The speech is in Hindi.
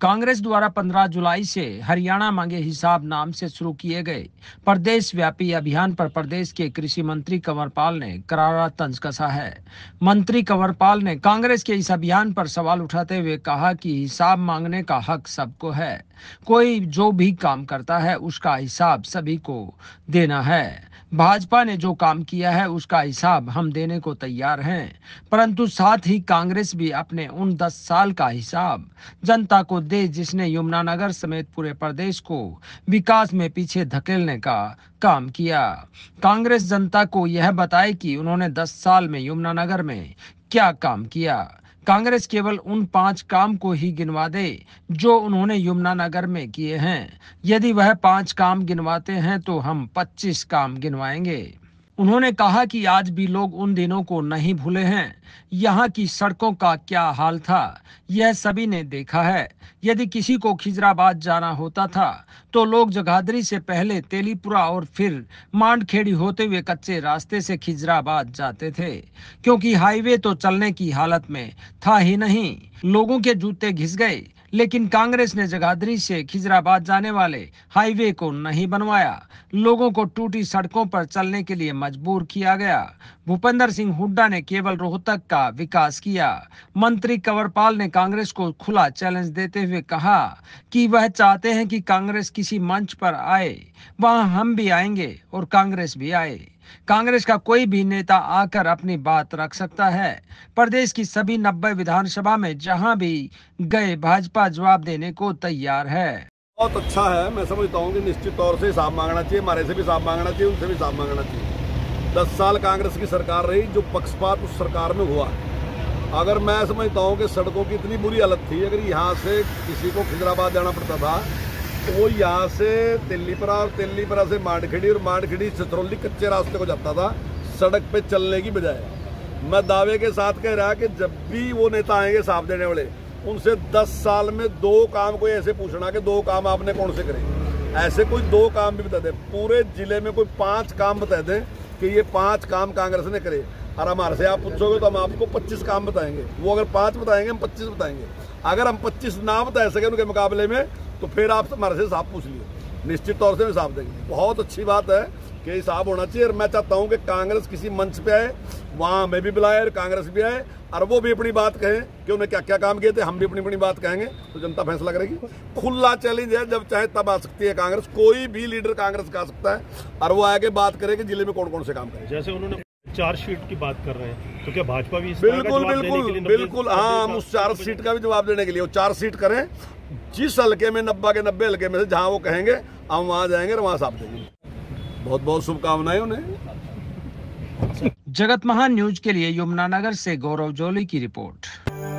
कांग्रेस द्वारा 15 जुलाई से हरियाणा मांगे हिसाब नाम से शुरू किए गए प्रदेश व्यापी अभियान पर प्रदेश के कृषि मंत्री कंवरपाल ने करारा तंज कसा है मंत्री कंवरपाल ने कांग्रेस के इस अभियान पर सवाल उठाते हुए कहा कि हिसाब मांगने का हक सबको है कोई जो भी काम करता है उसका हिसाब सभी को देना है भाजपा ने जो काम किया है उसका हिसाब हम देने को तैयार हैं परंतु साथ ही कांग्रेस भी अपने उन दस साल का हिसाब जनता को दे जिसने यमुनानगर समेत पूरे प्रदेश को विकास में पीछे धकेलने का काम किया कांग्रेस जनता को यह बताए कि उन्होंने दस साल में यमुनानगर में क्या काम किया कांग्रेस केवल उन पांच काम को ही गिनवा दे जो उन्होंने यमुनानगर में किए हैं यदि वह पांच काम गिनवाते हैं तो हम पच्चीस काम गिनवाएंगे उन्होंने कहा कि आज भी लोग उन दिनों को नहीं भूले हैं यहाँ की सड़कों का क्या हाल था यह सभी ने देखा है यदि किसी को खिजराबाद जाना होता था तो लोग जगाधरी से पहले तेलीपुरा और फिर मांडखेड़ी होते हुए कच्चे रास्ते से खिजराबाद जाते थे क्योंकि हाईवे तो चलने की हालत में था ही नहीं लोगों के जूते घिस गए लेकिन कांग्रेस ने जगाधरी से खिजराबाद जाने वाले हाईवे को नहीं बनवाया लोगों को टूटी सड़कों पर चलने के लिए मजबूर किया गया भूपेंद्र सिंह हुड्डा ने केवल रोहतक का विकास किया मंत्री कंवरपाल ने कांग्रेस को खुला चैलेंज देते हुए कहा कि वह चाहते हैं कि कांग्रेस किसी मंच पर आए वहां हम भी आएंगे और कांग्रेस भी आए कांग्रेस का कोई भी नेता आकर अपनी बात रख सकता है प्रदेश की सभी नब्बे विधानसभा में जहां भी गए भाजपा जवाब देने को तैयार है बहुत अच्छा है मैं समझता हूँ कि निश्चित तौर से हिसाब मांगना चाहिए हमारे से भी हिसाब मांगना चाहिए उनसे भी हिसाब मांगना चाहिए दस साल कांग्रेस की सरकार रही जो पक्षपात उस सरकार में हुआ अगर मैं समझता हूँ कि सड़कों की इतनी बुरी हालत थी अगर यहाँ से किसी को खिजराबाद जाना पड़ता था वो यहाँ से तेलीपरा और तेलीपरा से मांडखेड़ी और मांडखेड़ी छतरौली कच्चे रास्ते को जाता था सड़क पे चलने की बजाय मैं दावे के साथ कह रहा कि जब भी वो नेता आएंगे साफ देने वाले उनसे 10 साल में दो काम कोई ऐसे पूछना कि दो काम आपने कौन से करे ऐसे कोई दो काम भी बता दे पूरे जिले में कोई पाँच काम बता दें कि ये पाँच काम कांग्रेस ने करे और हमारे से आप पूछोगे तो हम आपको पच्चीस काम बताएंगे वो अगर पाँच बताएंगे हम पच्चीस बताएंगे अगर हम पच्चीस ना बता सके उनके मुकाबले में तो फिर आप हमारे से साफ पूछ लिए निश्चित तौर से हिसाब साफ देंगे बहुत अच्छी बात है कि साफ होना चाहिए और मैं चाहता हूँ कि कांग्रेस किसी मंच पे आए वहाँ हमें भी बुलाए और कांग्रेस भी आए और वो भी अपनी बात कहें कि उन्हें क्या क्या काम किए थे हम भी अपनी अपनी बात कहेंगे तो जनता फैसला करेगी खुला चैलेंज है जब चाहे तब आ सकती है कांग्रेस कोई भी लीडर कांग्रेस का आ सकता है और वो आगे बात करे कि जिले में कौन कौन से काम करें जैसे उन्होंने चार्जशीट की बात कर रहे हैं तो क्या भाजपा भी बिल्कुल बिल्कुल बिल्कुल हाँ हम उस चार्जशीट का भी जवाब देने के लिए वो चार्जशीट करें जिस हल्के में नब्बे के नब्बे हल्के में से जहाँ वो कहेंगे हम वहाँ जाएंगे और वहाँ साफ देंगे बहुत बहुत शुभकामनाएं उन्हें जगत महान न्यूज के लिए यमुनानगर से गौरव जोली की रिपोर्ट